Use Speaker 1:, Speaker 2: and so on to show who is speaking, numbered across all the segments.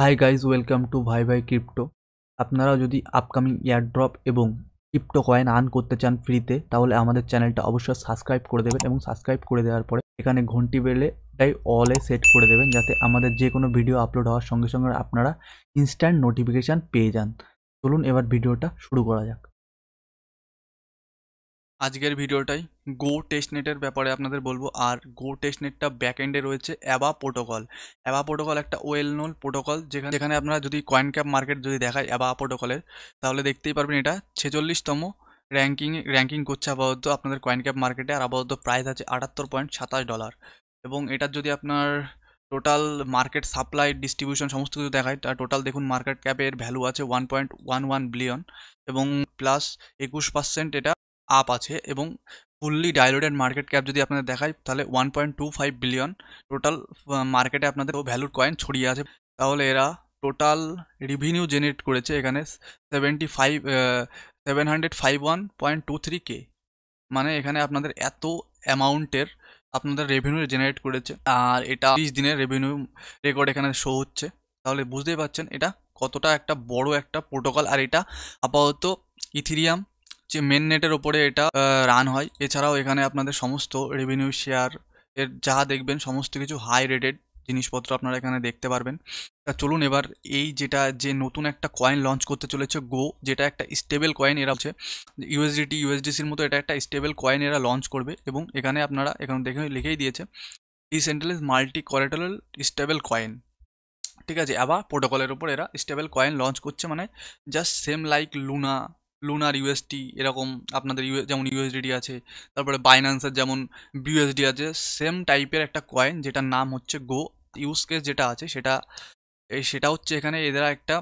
Speaker 1: hi guys welcome to ভাই ভাই crypto আপনারা যদি আপকামিং এয়ারড্রপ এবং ক্রিপ্টো কয়েন আর্ন করতে চান ফ্রিতে তাহলে আমাদের চ্যানেলটা অবশ্যই সাবস্ক্রাইব করে দেবেন এবং সাবস্ক্রাইব করে দেওয়ার পরে এখানে ঘন্টি বেলেটাই অলে সেট করে দেবেন যাতে আমাদের যে কোনো ভিডিও আপলোড হওয়ার সঙ্গে সঙ্গে আপনারা ইনস্ট্যান্ট নোটিফিকেশান পেয়ে যান চলুন এবার ভিডিওটা শুরু করা যাক আজকের ভিডিওটাই গো টেস্টনেটের ব্যাপারে আপনাদের বলবো আর গো টেস্টনেটটা ব্যাক এন্ডে রয়েছে অ্যাবা প্রোটোকল অ্যাবা প্রোটোকল একটা ওয়েল নোল প্রোটোকল যেখানে যেখানে আপনারা যদি কয়েন ক্যাপ মার্কেট যদি দেখায় অ্যাবা প্রোটোকলের তাহলে দেখতেই পারবেন এটা ছেচল্লিশতম র্যাঙ্কিং র্যাঙ্কিং করছে আপাতত আপনাদের কয়েন ক্যাপ মার্কেটে আর আপাতত প্রাইস আছে আটাত্তর পয়েন্ট সাতাশ ডলার এবং এটার যদি আপনার টোটাল মার্কেট সাপ্লাই ডিস্ট্রিবিউশন সমস্ত কিছু দেখায় তার টোটাল দেখুন মার্কেট ক্যাপের ভ্যালু আছে one point one one billion এবং প্লাস একুশ পার্সেন্ট এটা আপ আছে এবং ফুললি ডাইলোডেড মার্কেট ক্যাপ যদি আপনাদের দেখায় তাহলে one point two five billion total মার্কেটে আপনাদের ভ্যালুর কয়েন ছড়িয়ে আছে তাহলে এরা টোটাল রিভিনিউ জেনারেট করেছে এখানে seventy five seven hundred five one point two three K মানে এখানে আপনাদের এত অ্যামাউন্টের আপনাদের রেভিনিউ জেনারেট করেছে আর এটা বিশ দিনের রেভিনিউ রেকর্ড এখানে শো হচ্ছে তাহলে বুঝতেই পারছেন এটা কতটা একটা বড় একটা প্রোটোকল আর এটা আপাতত ইথিরিয়াম যে মেন নেটের ওপরে এটা রান হয় এছাড়াও এখানে আপনাদের সমস্ত রেভিনিউ শেয়ার এর যা দেখবেন সমস্ত কিছু হাই রেটেড জিনিসপত্র আপনারা এখানে দেখতে পারবেন তা চলুন এবার এই যেটা যে নতুন একটা কয়েন লঞ্চ করতে চলেছে গো যেটা একটা স্টেবল কয়েন এরা হচ্ছে ইউএসডিটি ইউএসডিসির মতো এটা একটা স্টেবল কয়েন এরা লঞ্চ করবে এবং এখানে আপনারা এখানে দেখে লিখেই দিয়েছে decentralise multi collateral stable coin ঠিক আছে আবার প্রোটোকলের উপর এরা স্টেবল কয়েন লঞ্চ করছে মানে জাস্ট সেম লাইক লুনা লুনার ইউএসটি এরকম আপনাদের ইউএস যেমন ইউএসডিডি আছে তারপরে বাইন্যান্সের যেমন বিউএসডি আছে সেম টাইপের একটা কয়েন যেটার নাম হচ্ছে গো ইউজ কেস যেটা আছে সেটা সেটা হচ্ছে এখানে এদের একটা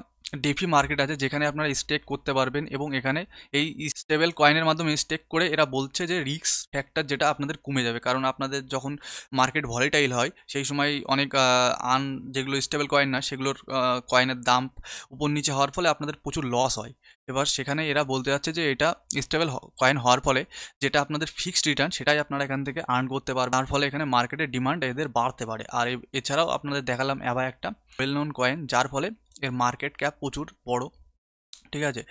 Speaker 1: ডেফি মার্কেট আছে যেখানে আপনারা স্টেক করতে পারবেন এবং এখানে এই স্টেবল কয়েনের মাধ্যমে স্টেক করে এরা বলছে যে রিক্স ফ্যাক্টর যেটা আপনাদের কমে যাবে কারণ আপনাদের যখন মার্কেট ভলিটাইল হয় সেই সময় অনেক আন যেগুলো স্টেবল কয়েন না সেগুলোর কয়েনের দাম উপর নিচে হওয়ার ফলে আপনাদের প্রচুর লস হয় এবার সেখানে এরা বলতে যাচ্ছে যে এটা স্টেবল কয়েন হওয়ার ফলে যেটা আপনাদের ফিক্সড রিটার্ন সেটাই আপনারা এখান থেকে আর্ন করতে পারবেন তার ফলে এখানে মার্কেটের ডিমান্ড এদের বাড়তে পারে আর এছাড়াও আপনাদের দেখালাম অ্যাবা একটা ওয়েল নোন কয়েন যার ফলে এর মার্কেট ক্যাপ প্রচুর বড় ঠিক আছে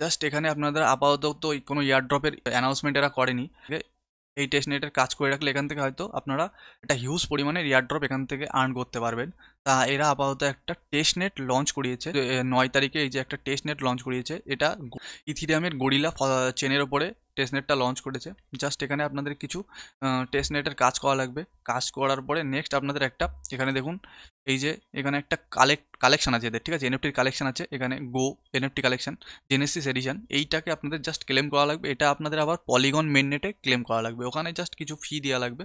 Speaker 1: জাস্ট এখানে আপনাদের আপাতত কোনো ইয়ারড্রপের অ্যানাউন্সমেন্ট এরা করেনি এই টেস্টনেটের কাজ করে রাখলে এখান থেকে হয়তো আপনারা একটা হিউজ পরিমাণে ইয়ারড্রপ এখান থেকে আর্ন করতে পারবেন তা এরা আপাতত একটা টেস্ট নেট লঞ্চ করিয়েছে নয় তারিখে এই যে একটা টেস্ট নেট লঞ্চ করিয়েছে এটা ইথিরিয়ামের গরিলা চেনের ওপরে টেস্টনেটটা লঞ্চ করেছে জাস্ট এখানে আপনাদের কিছু টেস্টনেটের কাজ করা লাগবে কাজ করার পরে নেক্সট আপনাদের একটা এখানে দেখুন এই যে এখানে একটা কালেক্ট কালেকশন আছে এদের ঠিক আছে এনএফটির কালেকশন আছে এখানে go NFT collection genesis edition এইটাকে আপনাদের জাস্ট ক্লেম করা লাগবে এটা আপনাদের আবার পলিগন মেন নেটে ক্লেম করা লাগবে ওখানে জাস্ট কিছু ফি দেওয়া লাগবে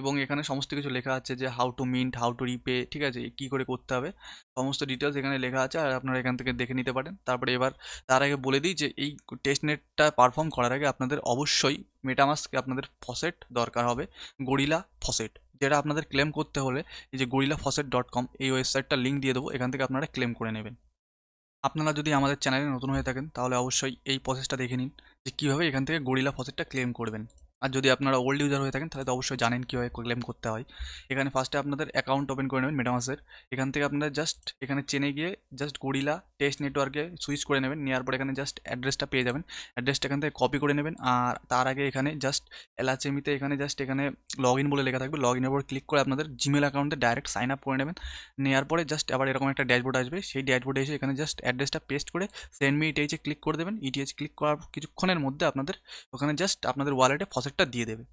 Speaker 1: এবং এখানে সমস্ত কিছু লেখা আছে যে how to mint how to repay ঠিক আছে কি করে করতে হবে সমস্ত ডিটেলস এখানে লেখা আছে আর আপনারা এখান থেকে দেখে নিতে পারেন তারপরে এবার তার আগে বলে দিই যে এই টেস্ট নেটটা পারফর্ম করার আগে আপনাদের আপনাদের অবশ্যই মেটামাস্কে আপনাদের ফসেট দরকার হবে গরিলা ফসেট যেটা আপনাদের ক্লেম করতে হলে এই যে গরিলা ফসেট ডট কম এই ওয়েবসাইটটা লিঙ্ক দিয়ে দেবো এখান থেকে আপনারা ক্লেম করে নেবেন আপনারা যদি আমাদের চ্যানেলে নতুন হয়ে থাকেন তাহলে অবশ্যই এই প্রসেসটা দেখে নিন যে কীভাবে এখান থেকে গরিলা ফসেটটা ক্লেম করবেন আর যদি আপনারা ওল্ড ইউজার হয়ে থাকেন তাহলে তো অবশ্যই জানেন কীভাবে ক্লেম করতে হয় এখানে ফার্স্টে আপনাদের অ্যাকাউন্ট ওপেন করে নেবেন মেটামাসের এখান থেকে আপনারা জাস্ট এখানে চেনে গিয়ে জাস্ট গড়িলা টেস্ট নেটওয়ার্কে সুইচ করে নেবেন নেওয়ার পর এখানে জাস্ট অ্যাড্রেসটা পেয়ে যাবেন অ্যাড্রেসটা এখান থেকে কপি করে নেবেন আর তার আগে এখানে জাস্ট এলাচেমিতে এখানে জাস্ট এখানে লগ ইন বলে লেখা থাকবে লগ ইনের উপর ক্লিক করে আপনাদের জিমেল অ্যাকাউন্টে ডাইরেক্ট সাইন আপ করে নেবেন নেওয়ার পরে জাস্ট আবার এরকম একটা ড্যাশবোর্ড আসবে সেই ড্যাশবোর্ডে এসে এখানে জাস্ট অ্যাড্রেসটা পেস্ট করে সেন্ড মি ইটিএইচে ক্লিক করে দেবেন ইটিএইচ ক্লিক করার কিছুক্ষণের মধ্যে আপনাদের ওখানে জাস্ট আপনাদের ওয়ালেটে ফসে ওয়েবসাইটটা দিয়ে দেবে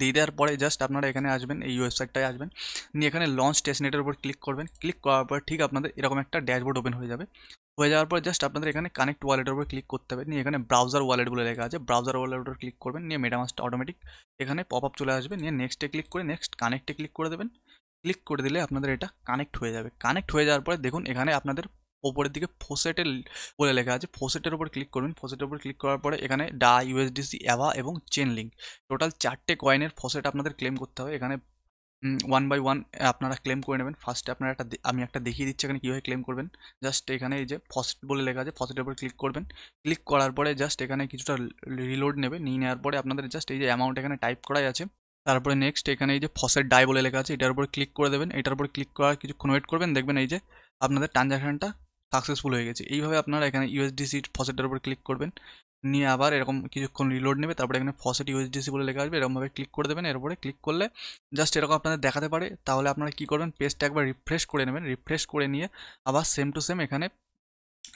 Speaker 1: দিয়ে দেওয়ার পরে জাস্ট আপনারা এখানে আসবেন এই ওয়েবসাইটটায় আসবেন নিয়ে এখানে লঞ্চ টেস্টনেটের উপর ক্লিক করবেন ক্লিক করার পর ঠিক আপনাদের এরকম একটা ড্যাশবোর্ড ওপেন হয়ে যাবে হয়ে যাওয়ার পর জাস্ট আপনাদের এখানে কানেক্ট ওয়ালেটের উপর ক্লিক করতে হবে নিয়ে এখানে ব্রাউজার ওয়ালেট বলে লেখা আছে ব্রাউজার ওয়ালেট উপর ক্লিক করবেন নিয়ে মেটামাসটা অটোমেটিক এখানে পপ আপ চলে আসবে নিয়ে নেক্সটে ক্লিক করে নেক্সট কানেক্টে ক্লিক করে দেবেন ক্লিক করে দিলে আপনাদের এটা কানেক্ট হয়ে যাবে কানেক্ট হয়ে যাওয়ার পরে দেখুন এখানে আপনাদের ওপরের দিকে ফোসেটের বলে লেখা আছে ফোসেটের উপর ক্লিক করবেন ফোসেটের ওপর ক্লিক করার পরে এখানে ডা ইউএসডিসি অ্যাভা এবং চেন লিঙ্ক টোটাল চারটে কয়েনের ফোসেট আপনাদের ক্লেম করতে হবে এখানে ওয়ান বাই ওয়ান আপনারা ক্লেম করে নেবেন ফার্স্টে আপনারা একটা আমি একটা দেখিয়ে দিচ্ছি এখানে কীভাবে ক্লেম করবেন জাস্ট এখানে এই যে ফসেট বলে লেখা আছে ফসেটের উপর ক্লিক করবেন ক্লিক করার পরে জাস্ট এখানে কিছুটা রিলোড নেবে নিয়ে নেওয়ার পরে আপনাদের জাস্ট এই যে অ্যামাউন্ট এখানে টাইপ করাই আছে তারপরে নেক্সট এখানে এই যে ফসেট ডাই বলে লেখা আছে এটার উপর ক্লিক করে দেবেন এটার উপর ক্লিক করার কিছুক্ষণ ওয়েট করবেন দেখবেন এই যে আপনাদের ট্রানজ্যাকশানটা সাকসেসফুল হয়ে গেছে এইভাবে আপনারা এখানে ইউএসডিসি ফসেটের উপর ক্লিক করবেন নিয়ে আবার এরকম কিছুক্ষণ রিলোড নেবে তারপরে এখানে ফসেট ইউএসডিসি বলে লেখা আসবে এরকমভাবে ক্লিক করে দেবেন এরপরে ক্লিক করলে জাস্ট এরকম আপনাদের দেখাতে পারে তাহলে আপনারা কী করবেন পেজটা একবার রিফ্রেশ করে নেবেন রিফ্রেশ করে নিয়ে আবার সেম টু সেম এখানে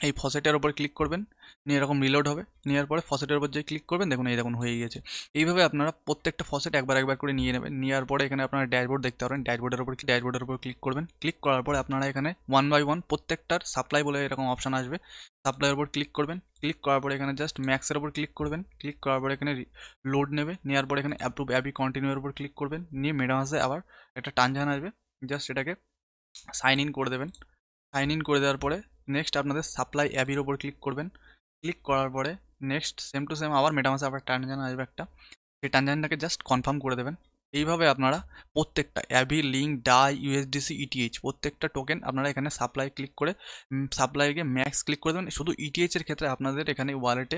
Speaker 1: এই ফসেটের ওপর ক্লিক করবেন নিয়ে এরকম রিলোড হবে নেওয়ার পরে ফসেটের ওপর যে ক্লিক করবেন দেখুন এই দেখুন হয়ে গিয়েছে এইভাবে আপনারা প্রত্যেকটা ফসেট একবার একবার করে নিয়ে নেবেন নেওয়ার পরে এখানে আপনারা ড্যাশবোর্ড দেখতে পারেন ড্যাশবোর্ডের ওপর ড্যাশবোর্ডের ওপর ক্লিক করবেন ক্লিক করার পরে আপনারা এখানে ওয়ান বাই ওয়ান প্রত্যেকটার সাপ্লাই বলে এরকম অপশান আসবে সাপ্লাইয়ের ওপর ক্লিক করবেন ক্লিক করার পরে এখানে জাস্ট ম্যাক্সের ওপর ক্লিক করবেন ক্লিক করার পরে এখানে লোড নেবে নেওয়ার পরে এখানে অ্যাপ্রুভ অ্যাপি কন্টিনিউয়ের ওপর ক্লিক করবেন নিয়ে মেডামাসে আবার একটা টানঝান আসবে জাস্ট এটাকে সাইন ইন করে দেবেন সাইন ইন করে দেওয়ার পরে নেক্সট আপনাদের সাপ্লাই অ্যাপির ওপর ক্লিক করবেন ক্লিক করার পরে নেক্সট সেম টু সেম আবার মেটামাসে আবার ট্রানজান আসবে একটা সেই ট্রানজাকশনটাকে জাস্ট কনফার্ম করে দেবেন এইভাবে আপনারা প্রত্যেকটা Aave Link DAI USDC ETH প্রত্যেকটা টোকেন আপনারা এখানে সাপ্লাই ক্লিক করে সাপ্লাইকে ম্যাক্স ক্লিক করে দেবেন শুধু ইটিএইচের e ক্ষেত্রে আপনাদের এখানে ওয়ালেটে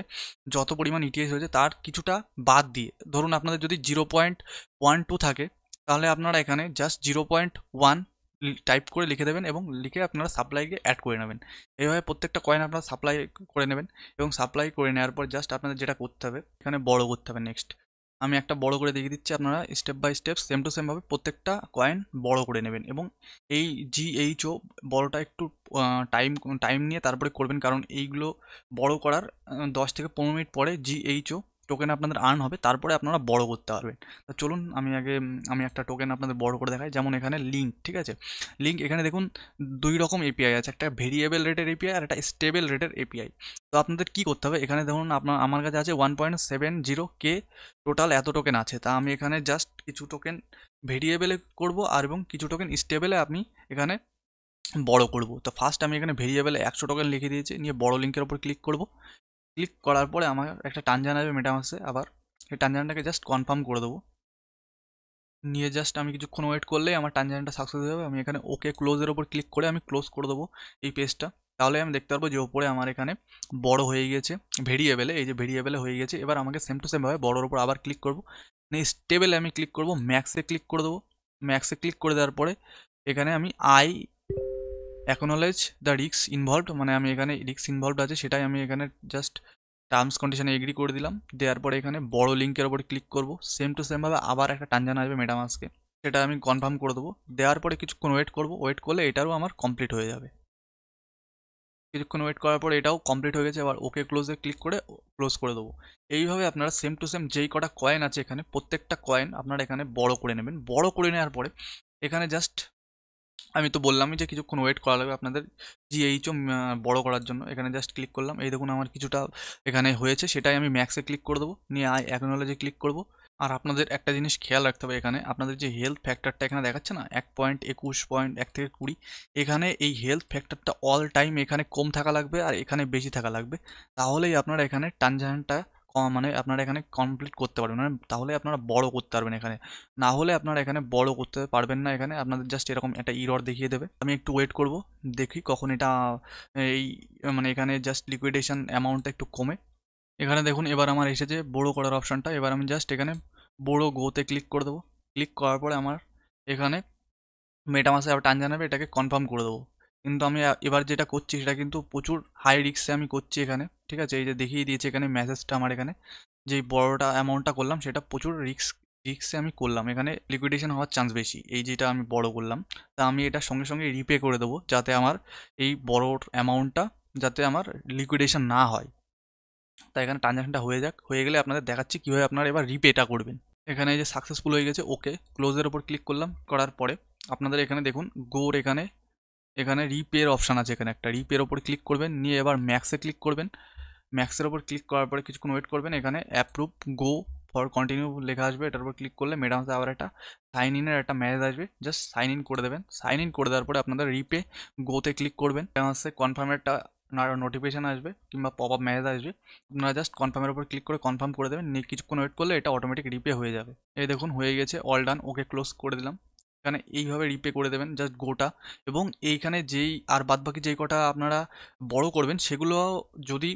Speaker 1: যত পরিমাণ ইটিএইচ e হয়েছে তার কিছুটা বাদ দিয়ে ধরুন আপনাদের যদি জিরো পয়েন্ট ওয়ান টু থাকে তাহলে আপনারা এখানে just zero point one type করে লিখে দেবেন এবং লিখে আপনারা সাপ্লাইকে অ্যাড করে নেবেন এইভাবে প্রত্যেকটা কয়েন আপনারা সাপ্লাই করে নেবেন এবং সাপ্লাই করে নেওয়ার পর জাস্ট আপনাদের যেটা করতে হবে এখানে বড় করতে হবে নেক্সট আমি একটা বড় করে দেখিয়ে দিচ্ছি আপনারা step by step same to সেমভাবে প্রত্যেকটা কয়েন বড় করে নেবেন এবং এই জিএইচও বড়টা একটু টাইম টাইম নিয়ে তারপরে করবেন কারণ এইগুলো বড় করার দশ থেকে পনেরো মিনিট পরে জিএইচও টোকেন আপনাদের আর্ন হবে তারপরে আপনারা বড় করতে পারবেন তো চলুন আমি আগে আমি একটা টোকেন আপনাদের বড় করে দেখাই যেমন এখানে লিঙ্ক ঠিক আছে লিঙ্ক এখানে দেখুন দুই রকম এপিআই আছে একটা ভেরিয়েবল রেটের এপিআই আর একটা স্টেবল রেটের এপিআই তো আপনাদের কি করতে হবে এখানে দেখুন আপনার আমার কাছে আছে one point seven zero K total এত টোকেন আছে তা আমি এখানে জাস্ট কিছু টোকেন ভেরিয়েবলে করব আর এবং কিছু টোকেন স্টেবলে আপনি এখানে বড় করব তো ফার্স্ট আমি এখানে ভেরিয়েবলে একশো টোকেন লিখে দিয়েছি নিয়ে বড় লিঙ্কের ওপর ক্লিক করব ক্লিক করার পরে আমার একটা টানজান আসবে মেটামাসে আবার সেই টানজানটাকে জাস্ট কনফার্ম করে দেবো নিয়ে জাস্ট আমি কিছুক্ষণ ওয়েট করলেই আমার ট্রানজ্যাকশনটা সাকসেস হয়ে যাবে আমি এখানে ওকে ক্লোজের ওপর ক্লিক করে আমি ক্লোজ করে দেবো এই পেজটা তাহলে আমি দেখতে পারবো যে ওপরে আমার এখানে বড় হয়ে গেছে ভেরিয়েবেলে এই যে ভেরিয়েবেলে হয়ে গেছে এবার আমাকে সেম টু সেমভাবে বড়োর ওপর আবার ক্লিক করবো নিয়ে স্টেবেলে আমি ক্লিক করবো ম্যাক্সে ক্লিক করে দেবো ম্যাক্সে ক্লিক করে দেওয়ার পরে এখানে আমি I acknowledge the risks involve মানে আমি এখানে রিক্স ইনভলভড আছে সেটাই আমি এখানে জাস্ট টার্মস কন্ডিশনে এগ্রি করে দিলাম দেওয়ার পরে এখানে বড় লিঙ্কের ওপরে ক্লিক করব সেম টু সেমভাবে আবার একটা টানজান আসবে মেটামাসকে সেটা আমি কনফার্ম করে দেবো দেওয়ার পরে কিছুক্ষণ ওয়েট করব ওয়েট করলে এটারও আমার কমপ্লিট হয়ে যাবে কিছুক্ষণ ওয়েট করার পর এটাও কমপ্লিট হয়ে গেছে এবার ওকে ক্লোজে ক্লিক করে ক্লোজ করে দেবো এইভাবে আপনারা সেম টু সেম যেই কটা কয়েন আছে এখানে প্রত্যেকটা কয়েন আপনারা এখানে বড় করে নেবেন বড় করে নেওয়ার পরে এখানে জাস্ট আমি তো বললামই যে কিছুক্ষণ ওয়েট করা লাগবে আপনাদের জিএইচও বড় করার জন্য এখানে জাস্ট ক্লিক করলাম এই দেখুন আমার কিছুটা এখানে হয়েছে সেটাই আমি ম্যাক্সে ক্লিক করে দেবো নিয়ে আই অ্যাকনোলজি ক্লিক করব আর আপনাদের একটা জিনিস খেয়াল রাখতে হবে এখানে আপনাদের যে হেলথ ফ্যাক্টরটা এখানে দেখাচ্ছে না এক পয়েন্ট একুশ পয়েন্ট এক থেকে কুড়ি এখানে এই হেলথ ফ্যাক্টরটা অল টাইম এখানে কম থাকা লাগবে আর এখানে বেশি থাকা লাগবে তাহলেই আপনারা এখানে ট্রানজাকশানটা মানে আপনারা এখানে কমপ্লিট করতে পারবেন মানে তাহলে আপনারা বড় করতে পারবেন এখানে না হলে আপনারা এখানে বড় করতে পারবেন না এখানে আপনাদের জাস্ট এরকম একটা ইরর দেখিয়ে দেবে আমি একটু ওয়েট করব দেখি কখন এটা এই মানে এখানে জাস্ট লিকুইডেশান অ্যামাউন্টটা একটু কমে এখানে দেখুন এবার আমার এসেছে বড়ো করার অপশানটা এবার আমি জাস্ট এখানে বড় গোতে ক্লিক করে দেবো ক্লিক করার পরে আমার এখানে মেটা মাসে আবার টান জানাবে এটাকে কনফার্ম করে দেবো কিন্তু আমি এবার যেটা করছি সেটা কিন্তু প্রচুর হাই রিক্সে আমি করছি এখানে ঠিক আছে এই যে দেখিয়ে দিয়েছি এখানে মেসেজটা আমার এখানে যে বড়টা অ্যামাউন্টটা করলাম সেটা প্রচুর রিক্স রিক্সে আমি করলাম এখানে লিকুইডেশন হওয়ার চান্স বেশি এই যেটা আমি বড় করলাম তা আমি এটা সঙ্গে সঙ্গে রিপে করে দেবো যাতে আমার এই বড় অ্যামাউন্টটা যাতে আমার লিকুইডেশন না হয় তাই এখানে ট্রানজ্যাকশনটা হয়ে যাক হয়ে গেলে আপনাদের দেখাচ্ছি কীভাবে আপনারা এবার রিপেটা করবেন এখানে যে সাকসেসফুল হয়ে গেছে ওকে ক্লোজের ওপর ক্লিক করলাম করার পরে আপনাদের এখানে দেখুন গোর এখানে এখানে রিপেয়ার অপশান আছে এখানে একটা রিপের ওপর ক্লিক করবেন নিয়ে এবার ম্যাক্সে ক্লিক করবেন ম্যাক্সের ওপর ক্লিক করার পরে কিছুক্ষণ ওয়েট করবেন এখানে অ্যাপ্রুভ গো ফর কন্টিনিউ লেখা আসবে এটার উপর ক্লিক করলে ম্যাডাম আবার একটা সাইন ইনের একটা ম্যাসেজ আসবে জাস্ট সাইন ইন করে দেবেন সাইন ইন করে দেওয়ার পরে আপনাদের রিপে গোতে ক্লিক করবেন হচ্ছে কনফার্মের একটা নোটিফিকেশান আসবে কিংবা পপ আপ ম্যাসেজ আসবে আপনারা জাস্ট কনফার্মের উপর ক্লিক করে কনফার্ম করে দেবেন নিয়ে কিছুক্ষণ ওয়েট করলে এটা অটোমেটিক রিপে হয়ে যাবে এই দেখুন হয়ে গেছে অল ডান ওকে ক্লোজ করে দিলাম এখানে এইভাবে রিপে করে দেবেন জাস্ট গোটা এবং এইখানে যেই আর বাদ বাকি যেই কটা আপনারা বড় করবেন সেগুলো যদি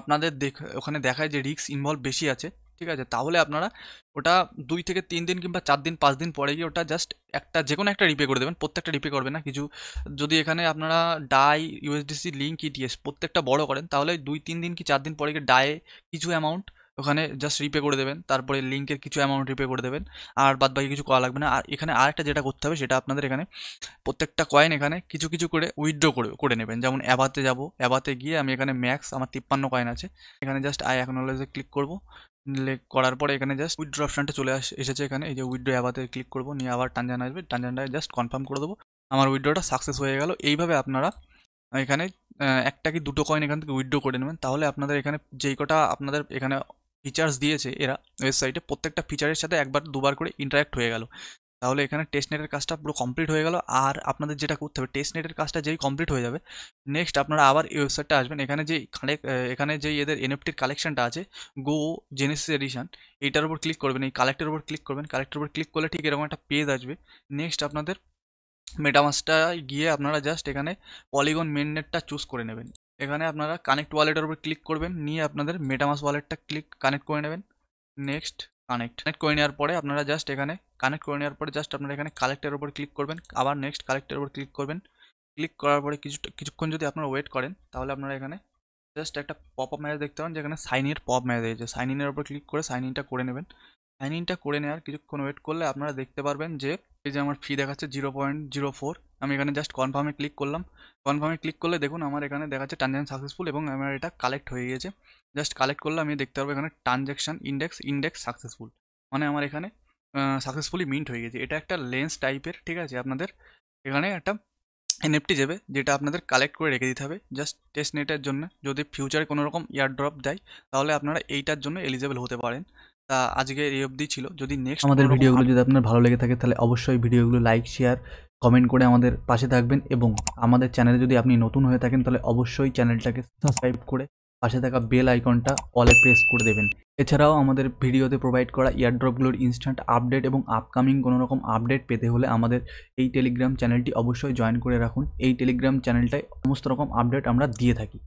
Speaker 1: আপনাদের দেখ ওখানে দেখায় যে রিস্ক ইনভলভ বেশি আছে ঠিক আছে তাহলে আপনারা ওটা দুই থেকে তিন দিন কিংবা চার দিন পাঁচ দিন পরে গিয়ে ওটা জাস্ট একটা যে কোনো একটা রিপে করে দেবেন প্রত্যেকটা রিপে করবে না কিছু যদি এখানে আপনারা ডাই ইউএসডিসি লিঙ্ক ইটিএস প্রত্যেকটা বড় করেন তাহলে দুই তিন দিন কি চার দিন পরে গিয়ে ডায়ে কিছু অ্যামাউন্ট ওখানে জাস্ট রিপে করে দেবেন তারপরে লিঙ্কের কিছু অ্যামাউন্ট রিপে করে দেবেন আর বাদ বাকি কিছু করা লাগবে না আর এখানে আরেকটা যেটা করতে হবে সেটা আপনাদের এখানে প্রত্যেকটা কয়েন এখানে কিছু কিছু করে উইথড্র করে করে নেবেন যেমন অ্যাবাতে যাব অ্যাবাতে গিয়ে আমি এখানে ম্যাক্স আমার তিপ্পান্ন কয়েন আছে এখানে জাস্ট আই অ্যাকনোলেজে ক্লিক করব করার পরে এখানে জাস্ট উইথড্র অপশানটা চলে আস এসেছে এখানে এই যে উইথড্র অ্যাবাতে ক্লিক করবো নিয়ে আবার টানজান আসবে টানজানটা জাস্ট কনফার্ম করে দেবো আমার উইথড্রটা সাকসেস হয়ে গেল এইভাবে আপনারা এখানে একটা কি দুটো কয়েন এখান থেকে উইথড্র করে নেবেন তাহলে আপনাদের এখানে যেই কটা আপনাদের এখানে ফিচার্স দিয়েছে এরা ওয়েবসাইটে প্রত্যেকটা ফিচারের সাথে একবার দুবার করে ইন্টারাক্ট হয়ে গেল তাহলে এখানে টেস্ট নেটের কাজটা পুরো কমপ্লিট হয়ে গেল আর আপনাদের যেটা করতে হবে টেস্ট নেটের কাজটা যেই কমপ্লিট হয়ে যাবে নেক্সট আপনারা আবার এই ওয়েবসাইটটা আসবেন এখানে যে এখানে যেই এদের এনএফটির কালেকশনটা আছে গো জেনেসিস এডিশন এটার উপর ক্লিক করবেন এই কালেক্টের উপর ক্লিক করবেন কালেক্টের উপর ক্লিক করলে ঠিক এরকম একটা পেজ আসবে নেক্সট আপনাদের মেটামাসটা গিয়ে আপনারা জাস্ট এখানে পলিগন মেন নেটটা চুজ করে নেবেন এখানে আপনারা কানেক্ট ওয়ালেটের উপর ক্লিক করবেন নিয়ে আপনাদের মেটামাস ওয়ালেটটা ক্লিক কানেক্ট করে নেবেন নেক্সট কানেক্ট কানেক্ট করে নেওয়ার পরে আপনারা জাস্ট এখানে কানেক্ট করে নেওয়ার পরে জাস্ট আপনারা এখানে কালেক্টের উপর ক্লিক করবেন আবার নেক্সট কালেক্টের উপর ক্লিক করবেন ক্লিক করার পরে কিছু কিছুক্ষণ যদি আপনারা ওয়েট করেন তাহলে আপনারা এখানে জাস্ট একটা পপ আপ ম্যাচ দেখতে পান যেখানে সাইন ইন পপ ম্যাচ দিয়েছে সাইন ইনের উপর ক্লিক করে সাইন ইনটা করে নেবেন সাইন ইনটা করে নেওয়ার কিছুক্ষণ ওয়েট করলে আপনারা দেখতে পারবেন যে এই যে আমার ফি দেখাচ্ছে জিরো পয়েন্ট জিরো ফোর আমি এখানে জাস্ট কনফার্মে ক্লিক করলাম কনফার্মে ক্লিক করলে দেখুন আমার এখানে দেখা যাচ্ছে ট্রানজ্যাকশন সাকসেসফুল এবং আমার এটা কালেক্ট হয়ে গেছে জাস্ট কালেক্ট করলে আমি দেখতে পাবো এখানে ট্রানজ্যাকশন ইন্ডেক্স ইন্ডেক্স সাকসেসফুল মানে আমার এখানে সাকসেসফুলি মিন্ট হয়ে গেছে এটা একটা লেন্স টাইপের ঠিক আছে আপনাদের এখানে একটা এনএফটি যাবে যেটা আপনাদের কালেক্ট করে রেখে দিতে হবে জাস্ট টেস্ট নেটের জন্য যদি ফিউচারে কোনো রকম ড্রপ দেয় তাহলে আপনারা এইটার জন্য এলিজেবল হতে পারেন তা আজকে এই অবধি ছিল যদি নেক্সট আমাদের ভিডিওগুলো যদি আপনার ভালো লেগে থাকে তাহলে অবশ্যই ভিডিওগুলো লাইক শেয়ার কমেন্ট করে আমাদের পাশে থাকবেন এবং আমাদের চ্যানেলে যদি আপনি নতুন হয়ে থাকেন তাহলে অবশ্যই চ্যানেলটাকে সাবস্ক্রাইব করে পাশে থাকা বেল আইকনটা অলে প্রেস করে দেবেন এছাড়াও আমাদের ভিডিওতে প্রোভাইড করা ইয়ারড্রপগুলোর ইনস্ট্যান্ট আপডেট এবং আপকামিং কোনো রকম আপডেট পেতে হলে আমাদের এই টেলিগ্রাম চ্যানেলটি অবশ্যই জয়েন করে রাখুন এই টেলিগ্রাম চ্যানেলটায় সমস্ত রকম আপডেট আমরা দিয়ে থাকি